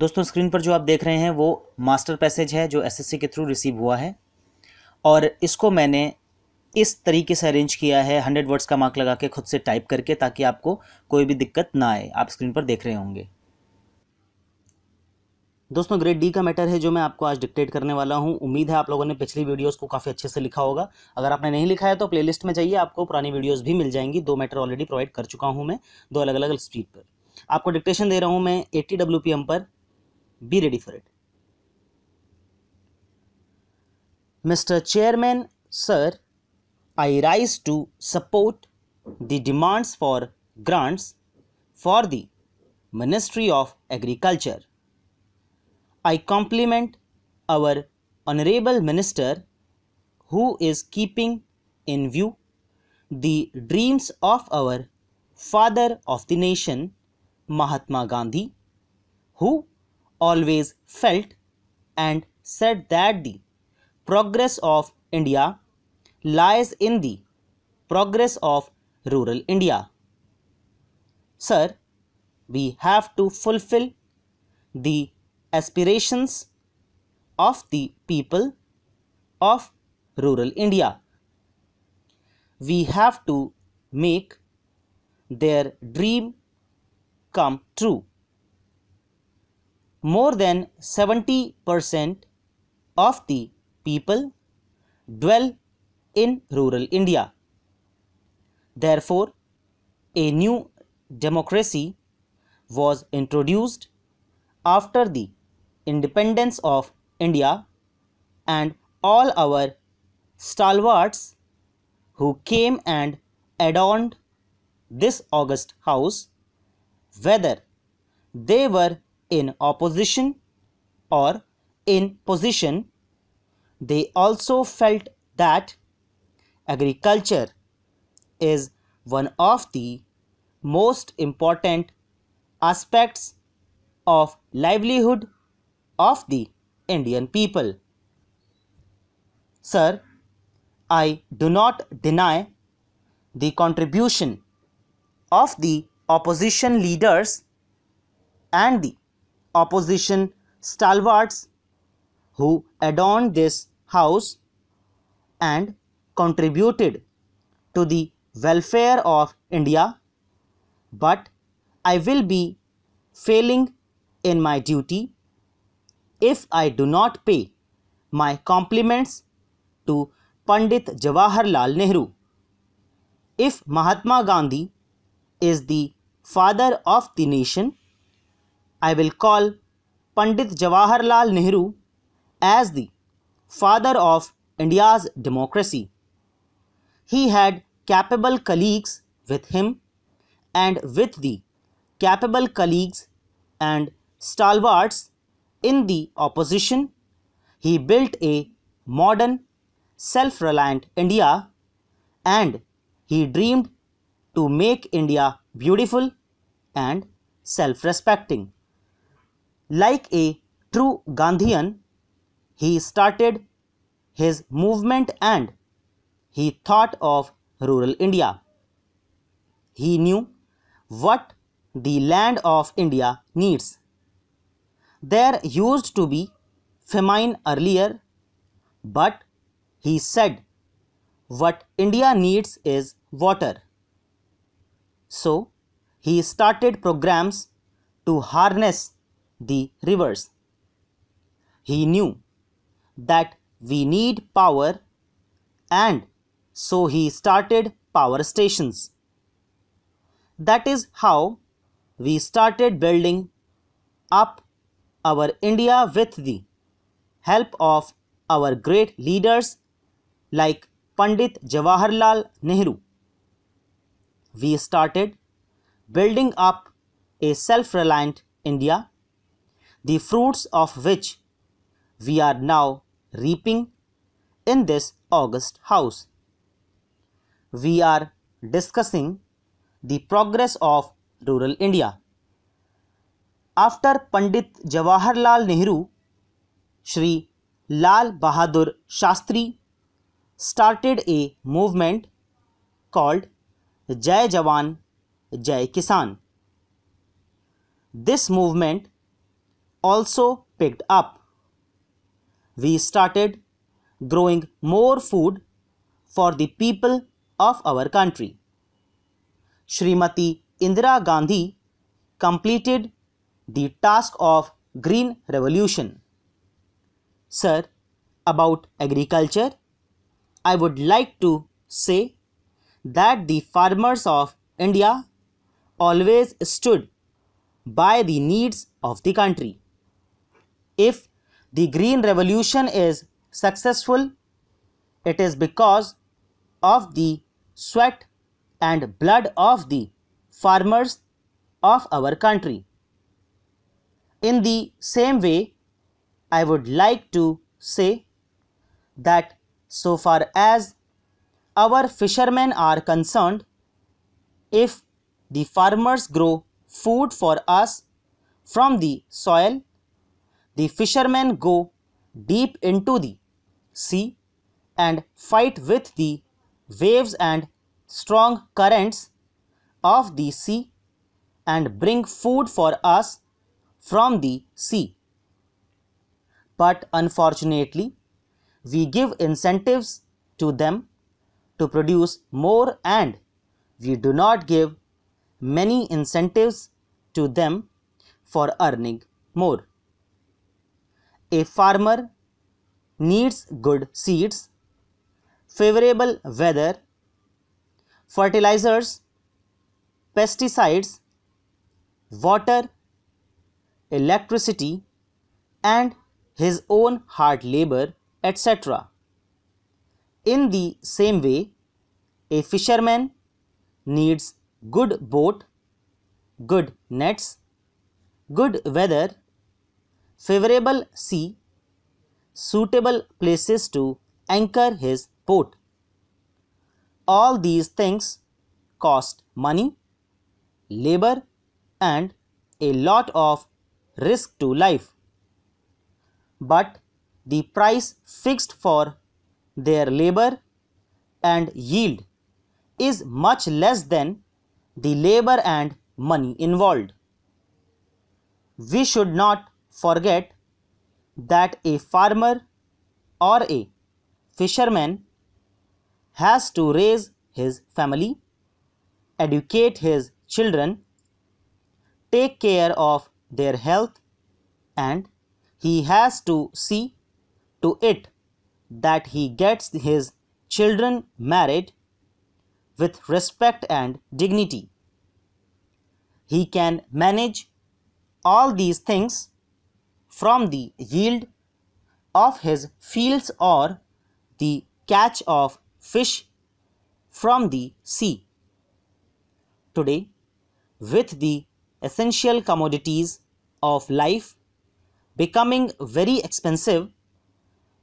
दोस्तों स्क्रीन पर जो आप देख रहे हैं वो मास्टर पैसेज है जो एसएससी के थ्रू रिसीव हुआ है और इसको मैंने इस तरीके से अरेंज किया है हंड्रेड वर्ड्स का मार्क लगा के खुद से टाइप करके ताकि आपको कोई भी दिक्कत ना आए आप स्क्रीन पर देख रहे होंगे दोस्तों ग्रेड डी का मैटर है जो मैं आपको आज डिक्टेट करने वाला हूं उम्मीद है आप लोगों ने पिछली वीडियोस को काफ़ी अच्छे से लिखा होगा अगर आपने नहीं लिखा है तो प्लेलिस्ट में जाइए आपको पुरानी वीडियोस भी मिल जाएंगी दो मैटर ऑलरेडी प्रोवाइड कर चुका हूं मैं दो अलग अलग स्पीड पर आपको डिक्टेशन दे रहा हूँ मैं एट्टी डब्ल्यू पर be ready for it. Mr. Chairman, sir, I rise to support the demands for grants for the Ministry of Agriculture. I compliment our Honorable Minister who is keeping in view the dreams of our father of the nation, Mahatma Gandhi, who always felt and said that the progress of India lies in the progress of rural India. Sir, we have to fulfill the aspirations of the people of rural India. We have to make their dream come true more than 70% of the people dwell in rural India. Therefore, a new democracy was introduced after the independence of India and all our stalwarts who came and adorned this august house, whether they were in opposition or in position, they also felt that agriculture is one of the most important aspects of livelihood of the Indian people. Sir, I do not deny the contribution of the opposition leaders and the opposition stalwarts who adorned this house and contributed to the welfare of India, but I will be failing in my duty if I do not pay my compliments to Pandit Jawaharlal Nehru. If Mahatma Gandhi is the father of the nation, I will call Pandit Jawaharlal Nehru as the father of India's democracy. He had capable colleagues with him and with the capable colleagues and stalwarts in the opposition, he built a modern, self reliant India and he dreamed to make India beautiful and self respecting. Like a true Gandhian, he started his movement and he thought of rural India. He knew what the land of India needs. There used to be famine earlier, but he said, What India needs is water. So he started programs to harness the rivers. He knew that we need power and so he started power stations. That is how we started building up our India with the help of our great leaders like Pandit Jawaharlal Nehru. We started building up a self reliant India the fruits of which we are now reaping in this august house. We are discussing the progress of rural India. After Pandit Jawaharlal Nehru, shri Lal Bahadur Shastri started a movement called Jai Jawan, Jai Kisan. This movement also picked up. We started growing more food for the people of our country. Srimati Indira Gandhi completed the task of Green Revolution. Sir, about agriculture, I would like to say that the farmers of India always stood by the needs of the country if the green revolution is successful it is because of the sweat and blood of the farmers of our country. In the same way, I would like to say that so far as our fishermen are concerned, if the farmers grow food for us from the soil, the fishermen go deep into the sea and fight with the waves and strong currents of the sea and bring food for us from the sea. But unfortunately, we give incentives to them to produce more and we do not give many incentives to them for earning more. A farmer needs good seeds, favorable weather, fertilizers, pesticides, water, electricity, and his own hard labor, etc. In the same way, a fisherman needs good boat, good nets, good weather, favorable sea, suitable places to anchor his boat. All these things cost money, labor, and a lot of risk to life. But the price fixed for their labor and yield is much less than the labor and money involved. We should not forget that a farmer or a fisherman has to raise his family, educate his children, take care of their health, and he has to see to it that he gets his children married with respect and dignity. He can manage all these things from the yield of his fields or the catch of fish from the sea. Today, with the essential commodities of life becoming very expensive,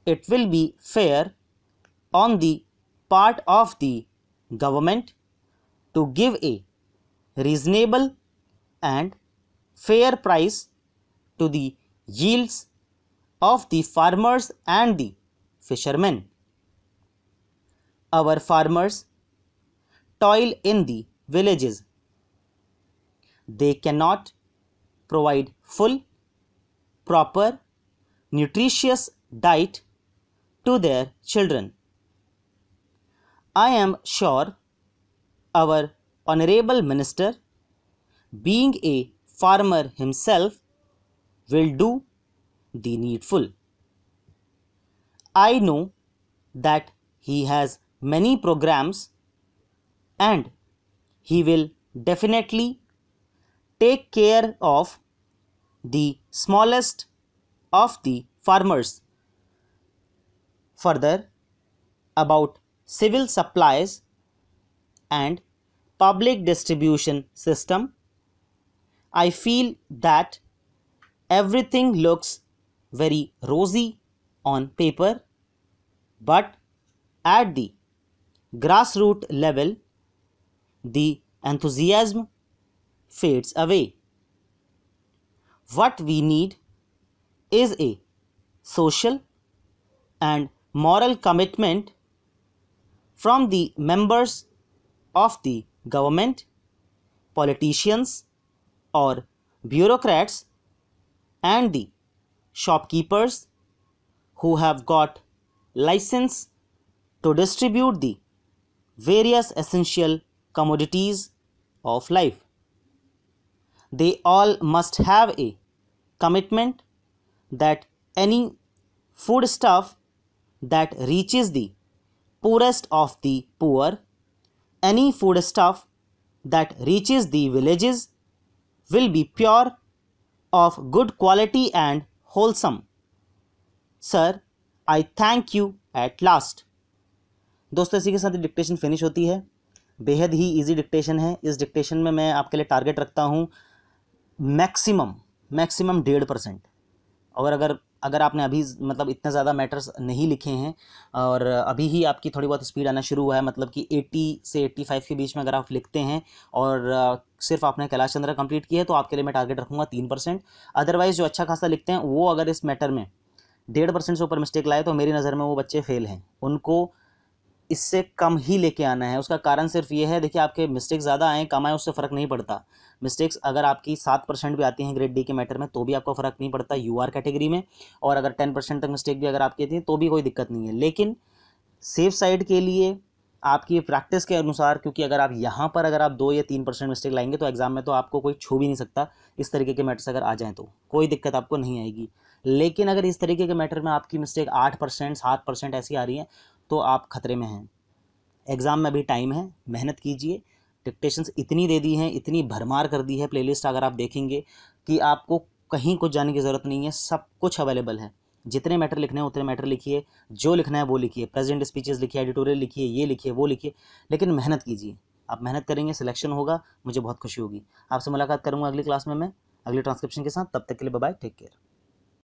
it will be fair on the part of the government to give a reasonable and fair price to the yields of the farmers and the fishermen. Our farmers toil in the villages. They cannot provide full, proper, nutritious diet to their children. I am sure our Honorable Minister, being a farmer himself, will do the needful. I know that he has many programs and he will definitely take care of the smallest of the farmers. Further, about civil supplies and public distribution system, I feel that everything looks very rosy on paper, but at the grassroots level, the enthusiasm fades away. What we need is a social and moral commitment from the members of the government, politicians, or bureaucrats and the shopkeepers who have got license to distribute the various essential commodities of life. They all must have a commitment that any foodstuff that reaches the poorest of the poor, any foodstuff that reaches the villages will be pure of good quality and wholesome. Sir I thank you at last दोस्तों इसी के साथ dictation finish होती है बेहद ही easy dictation है इस dictation में मैं आपके लिए टारगेट रखता हूँ मैक्सिमम मैक्सिमम डेढ़ परसेंट और अगर अगर आपने अभी मतलब इतने ज़्यादा मैटर्स नहीं लिखे हैं और अभी ही आपकी थोड़ी बहुत स्पीड आना शुरू हुआ है मतलब कि 80 से 85 के बीच में अगर आप लिखते हैं और सिर्फ आपने कैलाश चंद्र कंप्लीट किया है तो आपके लिए मैं टारगेट रखूँगा तीन परसेंट अदरवाइज़ जो अच्छा खासा लिखते हैं वो अगर इस मैटर में डेढ़ परसेंट से ऊपर मिस्टेक लाए तो मेरी नज़र में वो बच्चे फेल हैं उनको इससे कम ही लेके आना है उसका कारण सिर्फ ये है देखिए आपके मिस्टेक ज़्यादा आएँ कम आएँ उससे फ़र्क नहीं पड़ता मिस्टेक्स अगर आपकी सात परसेंट भी आती हैं ग्रेड डी के मैटर में तो भी आपको फ़र्क नहीं पड़ता यू आर कैटेगरी में और अगर टेन परसेंट तक मिस्टेक भी अगर आपकी आती हैं तो भी कोई दिक्कत नहीं है लेकिन सेफ साइड के लिए आपकी प्रैक्टिस के अनुसार क्योंकि अगर आप यहाँ पर अगर आप दो या तीन परसेंट मिस्टेक लाएंगे तो एग्ज़ाम में तो आपको कोई छू भी नहीं सकता इस तरीके के मैटर्स अगर आ जाएँ तो कोई दिक्कत आपको नहीं आएगी लेकिन अगर इस तरीके के मैटर में आपकी मिस्टेक आठ परसेंट सात परसेंट ऐसी आ रही है तो आप खतरे में हैं एग्ज़ाम में अभी टाइम है मेहनत कीजिए एक्सपेक्टेशंस इतनी दे दी हैं इतनी भरमार कर दी है प्लेलिस्ट अगर आप देखेंगे कि आपको कहीं कुछ जाने की ज़रूरत नहीं है सब कुछ अवेलेबल है जितने मैटर लिखने हैं उतने मैटर लिखिए जो लिखना है वो लिखिए प्रेजेंट स्पीचेस लिखिए एडिटोरियल लिखिए ये लिखिए वो लिखिए लेकिन मेहनत कीजिए आप मेहनत करेंगे सिलेक्शन होगा मुझे बहुत खुशी होगी आपसे मुलाकात करूँगा अगली क्लास में मैं अगले ट्रांसक्रिप्शन के साथ तब तक के लिए बाय टेक केयर